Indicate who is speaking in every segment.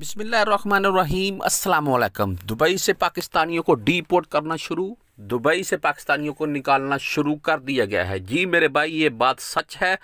Speaker 1: بسم اللہ الرحمن الرحیم السلام علیکم دبئی سے پاکستانیوں کو ڈی پورٹ کرنا شروع دبئی سے پاکستانیوں کو نکالنا شروع کر دیا گیا ہے جی میرے بھائی یہ بات سچ ہے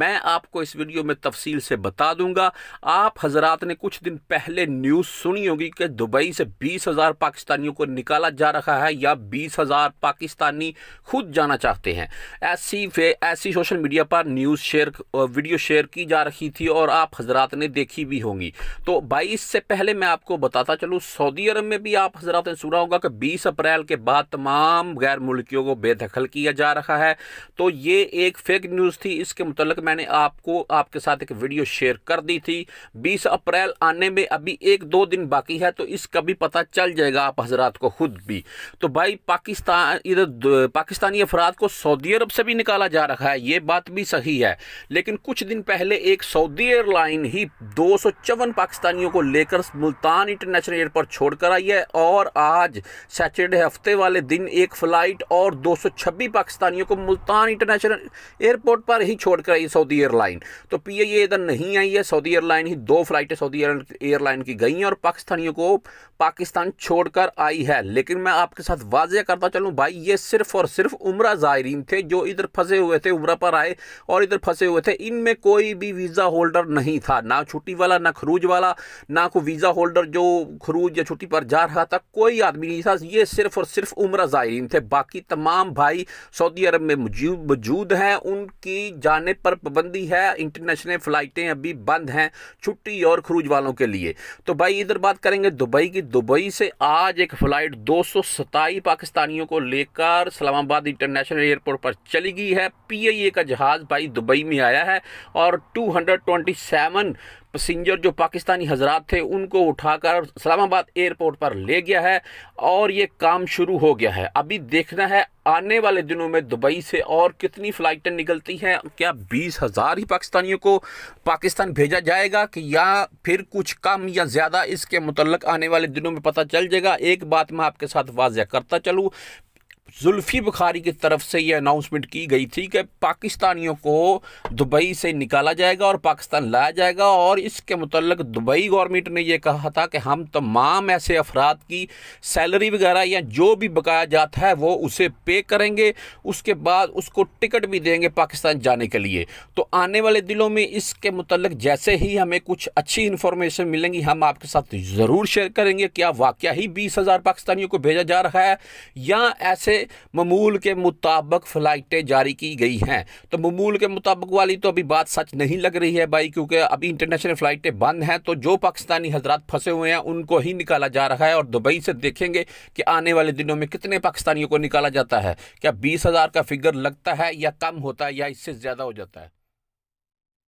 Speaker 1: میں آپ کو اس ویڈیو میں تفصیل سے بتا دوں گا آپ حضرات نے کچھ دن پہلے نیوز سنی ہوگی کہ دبئی سے بیس ہزار پاکستانیوں کو نکالا جا رہا ہے یا بیس ہزار پاکستانی خود جانا چاہتے ہیں ایسی ایسی سوشل میڈیا پر نیوز شیئر ویڈیو شیئر کی جا رہی تھی اور آپ حضرات نے دیکھی بھی ہوں گی تو بھائی اس سے پہلے میں آپ کو بتاتا چلوں سعودی عرب میں بھی آپ حضرات نے سنا ہوگا کہ بیس اپریل کے بعد تمام تمام غیر ملکیوں کو بے دخل کیا جا رہا ہے تو یہ ایک فیک نیوز تھی اس کے متعلق میں نے آپ آپ کو کے ساتھ ایک ویڈیو شیئر کر دی تھی بیس اپریل آنے میں ابھی ایک دو دن باقی ہے تو اس کا بھی پتہ چل جائے گا آپ حضرات کو خود بھی تو بھائی پاکستانی افراد کو سعودی عرب سے بھی نکالا جا رہا ہے یہ بات بھی صحیح ہے لیکن کچھ دن پہلے ایک سعودی ایئر لائن ہی دو سو چون پاکستانیوں کو لے کر ملتان انٹرنیشنل ایئرپورٹ چھوڑ کر آئی ہے اور آج سیٹرڈے ہفتے والے دن دن ایک فلائٹ اور دو سو چھبی پاکستانیوں کو ملتان انٹرنیشنل ائرپورٹ پر ہی چھوڑ کر آئی سعودی ایئر لائن تو پی اے یہ ادھر نہیں آئی ہے سعودی ایئر لائن ہی دو فلائٹیں سعودی ایئر لائن کی گئی ہیں اور پاکستانیوں کو پاکستان چھوڑ کر آئی ہے لیکن میں آپ کے ساتھ واضح کرتا چلوں بھائی یہ صرف اور صرف عمرہ زائرین تھے جو ادھر پھنسے ہوئے تھے عمرہ پر آئے اور ادھر پھنسے ہوئے تھے ان میں کوئی بھی ویزا ہولڈر نہیں تھا نہ چھٹی والا نہ خروج والا نہ کوئی ویزا ہولڈر جو خروج یا چھٹی پر جا رہا تھا کوئی آدمی نہیں تھا یہ صرف اور صرف عمرہ سترہ زائرین تھے باقی تمام بھائی سعودی عرب میں موجود ہیں ان کی جانے پر پابندی ہے انٹرنیشنل فلائٹیں ابھی بند ہیں چھٹی اور خروج والوں کے لیے تو بھائی ادھر بات کریں گے دبئی کی دبئی سے آج ایک فلائٹ دو سو ستائی پاکستانیوں کو لے کر اسلام آباد انٹرنیشنل ایئرپورٹ پر چلی گئی ہے پی آئی اے کا جہاز بھائی دبئی میں آیا ہے اور two hundred twenty seven passenger جو پاکستانی حضرات تھے ان کو اٹھا کر اسلام آباد ایئرپورٹ پر لے گیا ہے اور یہ کام شروع ہو گیا ہے ابھی دیکھنا ہے آنے والے دنوں میں دبئی سے اور کتنی فلائٹیں نکلتی ہیں کیا بیس ہزار ہی پاکستانیوں کو پاکستان بھیجا جائے گا کہ یا پھر کچھ کم یا زیادہ اس کے متعلق آنے والے دنوں میں پتہ چل جائے گا ایک بات میں آپ کے ساتھ واضح کرتا چلوں زلفی بخاری کی طرف سے یہ اناؤنسمنٹ کی گئی تھی کہ پاکستانیوں کو دبئی سے نکالا جائے گا اور پاکستان لایا جائے گا اور اس کے متعلق دبئی گورنمنٹ نے یہ کہا تھا کہ ہم تمام ایسے افراد کی سیلری وغیرہ یا جو بھی بکایا جاتا ہے وہ اسے پے کریں گے اس کے بعد اس کو ٹکٹ بھی دیں گے پاکستان جانے کے لیے تو آنے والے دنوں میں اس کے متعلق جیسے ہی ہمیں کچھ اچھی انفارمیشن ملیں گی ہم آپ کے ساتھ ضرور شیئر کریں گے کیا واقعہ ہی بیس ہزار پاکستانیوں کو بھیجا جا رہا ہے یا ایسے سے معمول کے مطابق فلائٹیں جاری کی گئی ہیں تو کے مطابق والی تو ابھی بات سچ نہیں لگ رہی ہے بھائی کیونکہ ابھی انٹرنیشنل فلائٹیں بند ہیں تو جو پاکستانی حضرات پھنسے ہوئے ہیں ان کو ہی نکالا جا رہا ہے اور دبئی سے دیکھیں گے کہ آنے والے دنوں میں کتنے پاکستانیوں کو نکالا جاتا ہے کیا بیس ہزار کا فگر لگتا ہے یا کم ہوتا ہے یا اس سے زیادہ ہو جاتا ہے